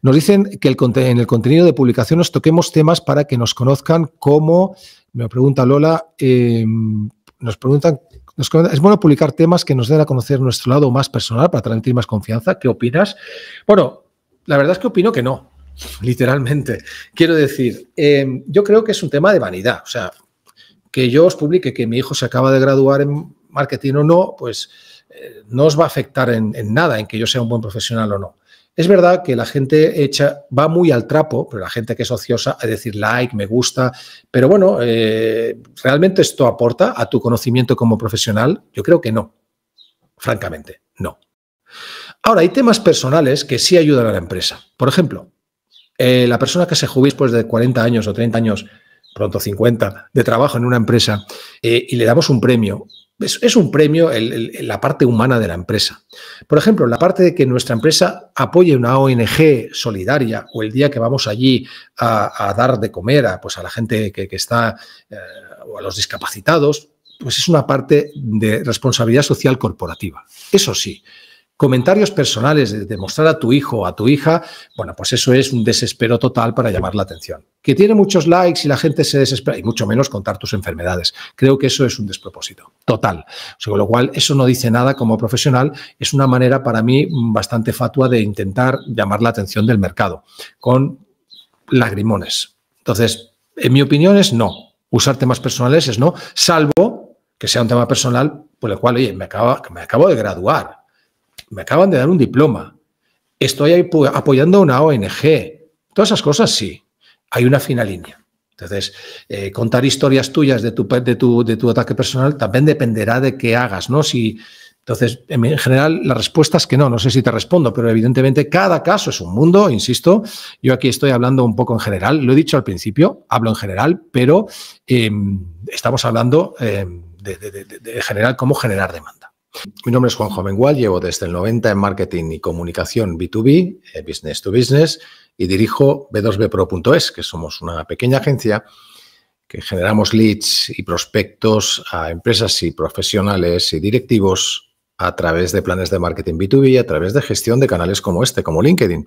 Nos dicen que en el contenido de publicación nos toquemos temas para que nos conozcan como, me pregunta Lola, em, nos preguntan es bueno publicar temas que nos den a conocer nuestro lado más personal para transmitir más confianza. ¿Qué opinas? Bueno, la verdad es que opino que no, literalmente. Quiero decir, em, yo creo que es un tema de vanidad. O sea, que yo os publique que mi hijo se acaba de graduar en marketing o no, pues eh, no os va a afectar en nada en que yo sea un buen profesional o no. Es verdad que la gente hecha va muy al trapo, pero la gente que es ociosa a decir like, me gusta, pero bueno, eh, ¿realmente esto aporta a tu conocimiento como profesional? Yo creo que no, francamente, no. Ahora, hay temas personales que sí ayudan a la empresa. Por ejemplo, eh, la persona que se jubila después de 40 años o 30 años, pronto 50, de trabajo en una empresa, eh, y le damos un premio, es, un premio la parte humana de la empresa. Por ejemplo, la parte de que nuestra empresa apoye una ONG solidaria o el día que vamos allí a, dar de comer a, pues a la gente que, está eh, o a los discapacitados, pues es una parte de responsabilidad social corporativa. Eso sí, comentarios personales de mostrar a tu hijo o a tu hija, bueno, pues eso es un desespero total para llamar la atención. Que tiene muchos likes y la gente se desespera, y mucho menos contar tus enfermedades. Creo que eso es un despropósito total. con lo cual, eso no dice nada como profesional, es una manera para mí bastante fatua de intentar llamar la atención del mercado, con lagrimones. Entonces, en mi opinión es no. Usar temas personales es no, salvo que sea un tema personal por el cual, oye, me, acaba, me acabo de graduar, me acaban de dar un diploma, estoy apoyando a una ONG, todas esas cosas sí, hay una fina línea. Entonces, eh, contar historias tuyas de tu, de, tu, ataque personal también dependerá de qué hagas, ¿no? Si, entonces, en general, la respuesta es que no, no sé si te respondo, pero evidentemente cada caso es un mundo, insisto. Yo aquí estoy hablando un poco en general, lo he dicho al principio, hablo en general, pero em, estamos hablando em, de, general cómo generar demanda. Mi nombre es Juan Mengual, llevo desde el 90 en marketing y comunicación B2B, eh, business to business, y dirijo b2bpro.es, que somos una pequeña agencia que generamos leads y prospectos a empresas y profesionales y directivos a través de planes de marketing B2B, y a través de gestión de canales como este, como LinkedIn.